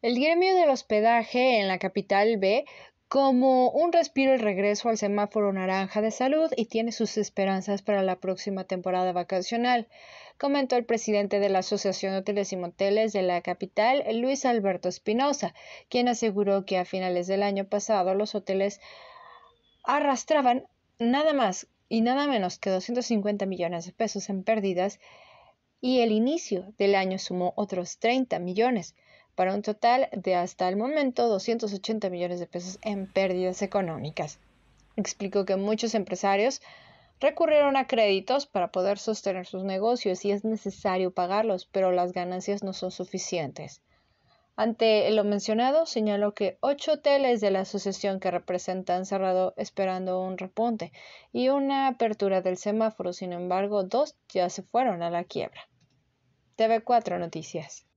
El gremio del hospedaje en la capital ve como un respiro el regreso al semáforo naranja de salud y tiene sus esperanzas para la próxima temporada vacacional, comentó el presidente de la Asociación de Hoteles y Moteles de la capital, Luis Alberto Espinosa, quien aseguró que a finales del año pasado los hoteles arrastraban nada más y nada menos que 250 millones de pesos en pérdidas y el inicio del año sumó otros 30 millones para un total de hasta el momento 280 millones de pesos en pérdidas económicas. Explicó que muchos empresarios recurrieron a créditos para poder sostener sus negocios y es necesario pagarlos, pero las ganancias no son suficientes. Ante lo mencionado, señaló que ocho hoteles de la asociación que representan cerrado esperando un repunte y una apertura del semáforo, sin embargo, dos ya se fueron a la quiebra. TV4 Noticias.